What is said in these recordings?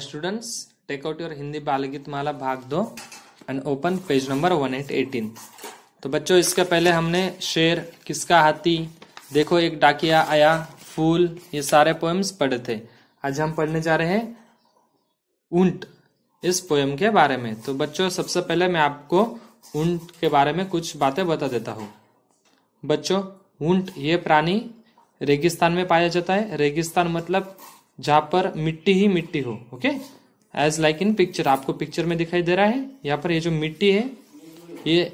students students, take out your Hindi बालगीत माला भाग दो and open page number eighteen तो बच्चों इसके पहले हमने शेर किसका हाथी देखो एक डाकिया आया फूल ये सारे पोएम्स पढ़े थे आज हम पढ़ने जा रहे हैं ऊंट इस पोएम के बारे में तो बच्चों सबसे पहले मैं आपको ऊंट के बारे में कुछ बातें बता देता हूँ बच्चों ऊंट ये प्राणी रेगिस्तान में पाया जाता है रेगिस्तान मतलब जहां पर मिट्टी ही मिट्टी हो okay as like in picture आपको पिक्चर में दिखाई दे रहा है यहाँ पर ये जो मिट्टी है ये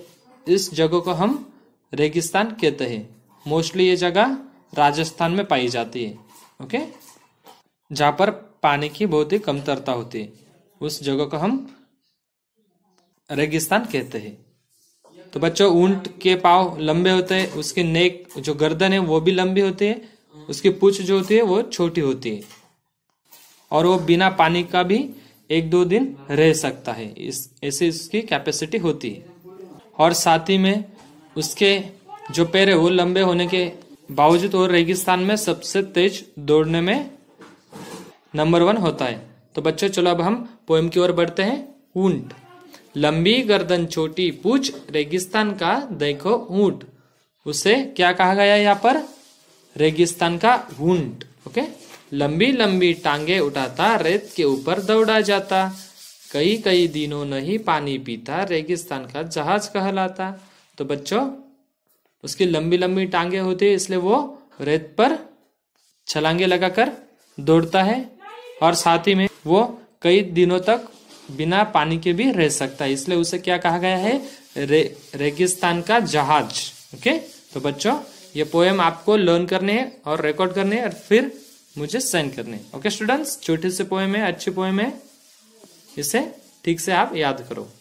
इस जगह को हम रेगिस्तान कहते हैं मोस्टली ये जगह राजस्थान में पाई जाती है ओके जहाँ पर पानी की बहुत ही कमतरता होती है उस जगह को हम रेगिस्तान कहते हैं तो बच्चों ऊंट के पाव लंबे होते हैं उसके नेक जो गर्दन है वो भी लंबी होती है उसकी पूछ जो होती है वो छोटी होती है और वो बिना पानी का भी एक दो दिन रह सकता है इस ऐसे इसकी कैपेसिटी होती है और साथ ही में उसके जो पैर है वो लंबे होने के बावजूद वो रेगिस्तान में सबसे तेज दौड़ने में नंबर वन होता है तो बच्चों चलो अब हम पोएम की ओर बढ़ते हैं ऊंट लंबी गर्दन छोटी पूछ रेगिस्तान का देखो ऊंट उसे क्या कहा गया यहाँ पर रेगिस्तान का ऊंट ओके लंबी लंबी टांगे उठाता रेत के ऊपर दौड़ा जाता कई कई दिनों नहीं पानी पीता रेगिस्तान का जहाज कहलाता तो बच्चों उसकी लंबी लंबी टांगे होती है इसलिए वो रेत पर छलांगे लगाकर दौड़ता है और साथ ही में वो कई दिनों तक बिना पानी के भी रह सकता है इसलिए उसे क्या कहा गया है रे, रेगिस्तान का जहाज ओके तो बच्चों ये पोएम आपको लर्न करने है और रिकॉर्ड करने है और फिर मुझे सेंड करने ओके स्टूडेंट्स छोटे से पोएम है अच्छे पोएम है इसे ठीक से आप याद करो